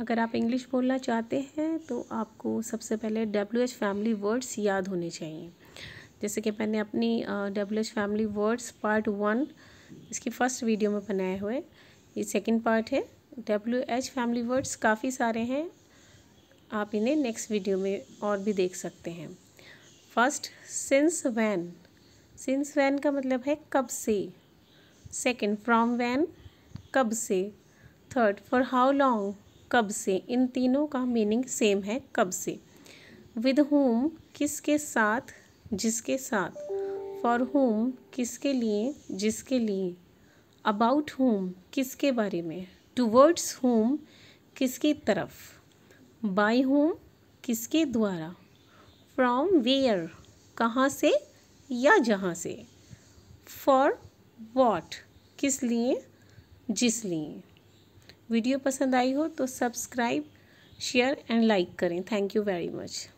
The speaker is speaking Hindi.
अगर आप इंग्लिश बोलना चाहते हैं तो आपको सबसे पहले डब्ल्यू एच फैमिली वर्ड्स याद होने चाहिए जैसे कि मैंने अपनी W H family words part one इसकी फ़र्स्ट वीडियो में बनाए हुए ये सेकंड पार्ट है डब्ल्यू एच फैमिली वर्ड्स काफ़ी सारे हैं आप इन्हें नेक्स्ट वीडियो में और भी देख सकते हैं first since when since when का मतलब है कब से सेकंड फ्रॉम वैन कब से थर्ड फॉर हाउ लॉन्ग कब से इन तीनों का मीनिंग सेम है कब से विद होम किसके साथ जिसके साथ फॉर होम किसके लिए जिसके लिए अबाउट होम किसके बारे में टूवर्ड्स होम किसकी तरफ बाय होम किसके द्वारा फ्रॉम वेयर कहाँ से या जहाँ से फॉर वॉट किस लिए जिस लिए वीडियो पसंद आई हो तो सब्सक्राइब शेयर एंड लाइक करें थैंक यू वेरी मच